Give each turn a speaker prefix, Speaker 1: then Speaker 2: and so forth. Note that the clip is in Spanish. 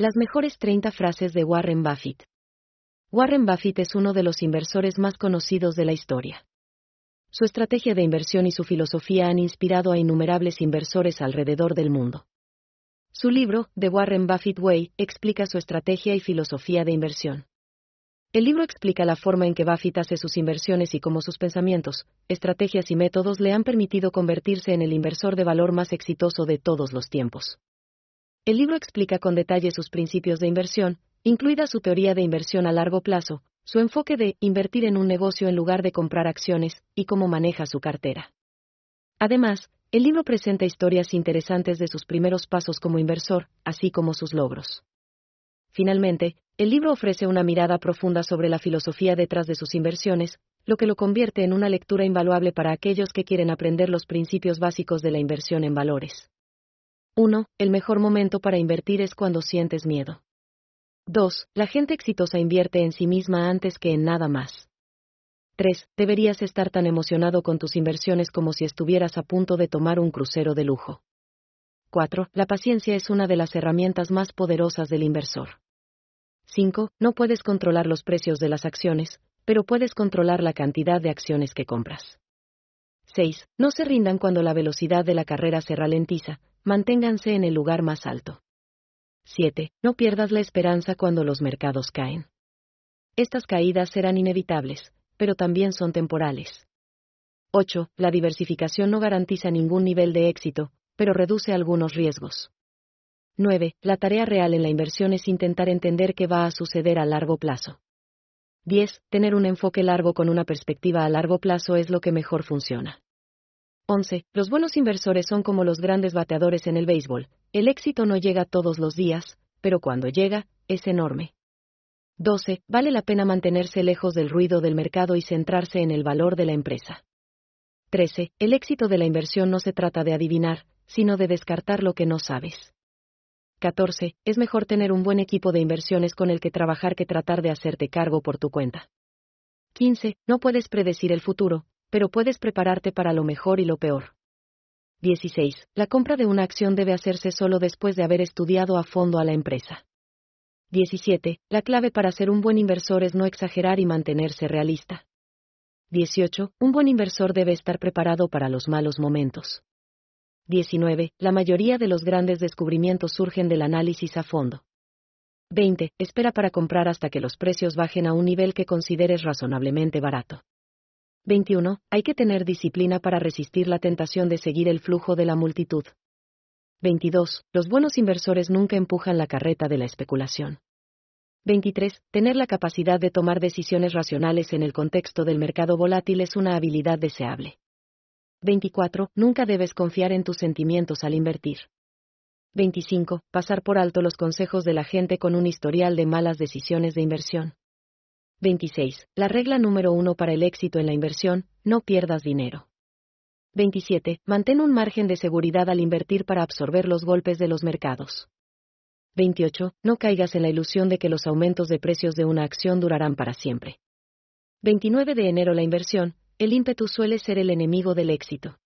Speaker 1: Las mejores 30 frases de Warren Buffett. Warren Buffett es uno de los inversores más conocidos de la historia. Su estrategia de inversión y su filosofía han inspirado a innumerables inversores alrededor del mundo. Su libro, The Warren Buffett Way, explica su estrategia y filosofía de inversión. El libro explica la forma en que Buffett hace sus inversiones y cómo sus pensamientos, estrategias y métodos le han permitido convertirse en el inversor de valor más exitoso de todos los tiempos. El libro explica con detalle sus principios de inversión, incluida su teoría de inversión a largo plazo, su enfoque de invertir en un negocio en lugar de comprar acciones, y cómo maneja su cartera. Además, el libro presenta historias interesantes de sus primeros pasos como inversor, así como sus logros. Finalmente, el libro ofrece una mirada profunda sobre la filosofía detrás de sus inversiones, lo que lo convierte en una lectura invaluable para aquellos que quieren aprender los principios básicos de la inversión en valores. 1. El mejor momento para invertir es cuando sientes miedo. 2. La gente exitosa invierte en sí misma antes que en nada más. 3. Deberías estar tan emocionado con tus inversiones como si estuvieras a punto de tomar un crucero de lujo. 4. La paciencia es una de las herramientas más poderosas del inversor. 5. No puedes controlar los precios de las acciones, pero puedes controlar la cantidad de acciones que compras. 6. No se rindan cuando la velocidad de la carrera se ralentiza, manténganse en el lugar más alto. 7. No pierdas la esperanza cuando los mercados caen. Estas caídas serán inevitables, pero también son temporales. 8. La diversificación no garantiza ningún nivel de éxito, pero reduce algunos riesgos. 9. La tarea real en la inversión es intentar entender qué va a suceder a largo plazo. 10. Tener un enfoque largo con una perspectiva a largo plazo es lo que mejor funciona. 11. Los buenos inversores son como los grandes bateadores en el béisbol. El éxito no llega todos los días, pero cuando llega, es enorme. 12. Vale la pena mantenerse lejos del ruido del mercado y centrarse en el valor de la empresa. 13. El éxito de la inversión no se trata de adivinar, sino de descartar lo que no sabes. 14. Es mejor tener un buen equipo de inversiones con el que trabajar que tratar de hacerte cargo por tu cuenta. 15. No puedes predecir el futuro, pero puedes prepararte para lo mejor y lo peor. 16. La compra de una acción debe hacerse solo después de haber estudiado a fondo a la empresa. 17. La clave para ser un buen inversor es no exagerar y mantenerse realista. 18. Un buen inversor debe estar preparado para los malos momentos. 19. La mayoría de los grandes descubrimientos surgen del análisis a fondo. 20. Espera para comprar hasta que los precios bajen a un nivel que consideres razonablemente barato. 21. Hay que tener disciplina para resistir la tentación de seguir el flujo de la multitud. 22. Los buenos inversores nunca empujan la carreta de la especulación. 23. Tener la capacidad de tomar decisiones racionales en el contexto del mercado volátil es una habilidad deseable. 24. Nunca debes confiar en tus sentimientos al invertir. 25. Pasar por alto los consejos de la gente con un historial de malas decisiones de inversión. 26. La regla número uno para el éxito en la inversión, no pierdas dinero. 27. Mantén un margen de seguridad al invertir para absorber los golpes de los mercados. 28. No caigas en la ilusión de que los aumentos de precios de una acción durarán para siempre. 29 de enero La inversión, el ímpetu suele ser el enemigo del éxito.